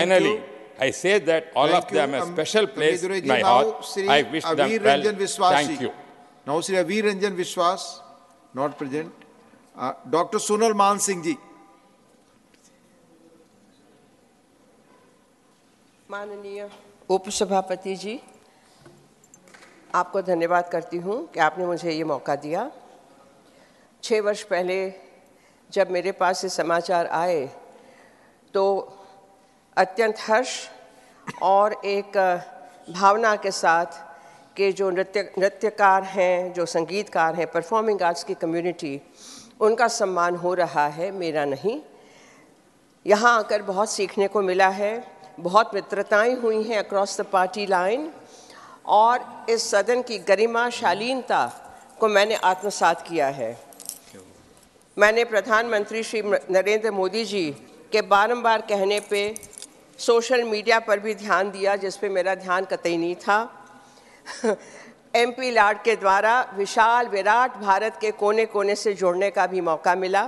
finally, you. I say that all Thank of them have special place in my heart. Sri I wish Avir them well. Vishwasi. Thank you. Now Sri Avir Ranjan Vishwas, not present. Uh, Dr. Sunal Man Singh Ji. माननीय उपसभापति जी आपको धन्यवाद करती हूँ कि आपने मुझे ये मौका दिया छः वर्ष पहले जब मेरे पास ये समाचार आए तो अत्यंत हर्ष और एक भावना के साथ के जो नृत्य नृत्यकार हैं जो संगीतकार हैं परफॉर्मिंग आर्ट्स की कम्युनिटी उनका सम्मान हो रहा है मेरा नहीं यहाँ आकर बहुत सीखने को मिला है बहुत मित्रताएं हुई हैं अक्रॉस द पार्टी लाइन और इस सदन की गरिमा शालीनता को मैंने आत्मसात किया है मैंने प्रधानमंत्री श्री नरेंद्र मोदी जी के बारंबार कहने पे सोशल मीडिया पर भी ध्यान दिया जिस पे मेरा ध्यान कतई नहीं था एमपी लाड के द्वारा विशाल विराट भारत के कोने कोने से जोड़ने का भी मौका मिला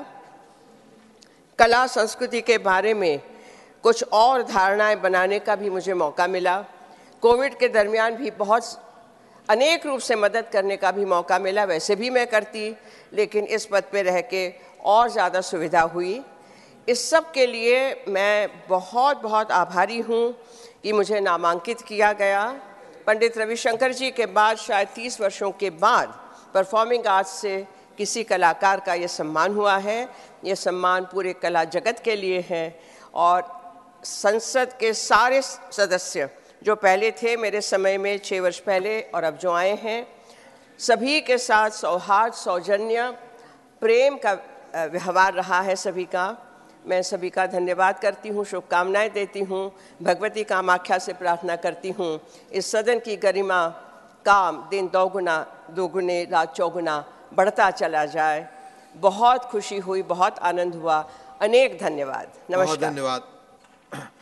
कला संस्कृति के बारे में कुछ और धारणाएं बनाने का भी मुझे मौका मिला कोविड के दरमियान भी बहुत अनेक रूप से मदद करने का भी मौका मिला वैसे भी मैं करती लेकिन इस पद पे रह के और ज़्यादा सुविधा हुई इस सब के लिए मैं बहुत बहुत आभारी हूँ कि मुझे नामांकित किया गया पंडित रविशंकर जी के बाद शायद तीस वर्षों के बाद परफॉर्मिंग आर्ट्स से किसी कलाकार का ये सम्मान हुआ है ये सम्मान पूरे कला जगत के लिए है और संसद के सारे सदस्य जो पहले थे मेरे समय में छः वर्ष पहले और अब जो आए हैं सभी के साथ सौहार्द सौजन्य प्रेम का व्यवहार रहा है सभी का मैं सभी का धन्यवाद करती हूँ शुभकामनाएं देती हूँ भगवती कामाख्या से प्रार्थना करती हूँ इस सदन की गरिमा काम दिन दोगुना दोगुने रात चौगुना बढ़ता चला जाए बहुत खुशी हुई बहुत आनंद हुआ अनेक धन्यवाद नमस्कार धन्यवाद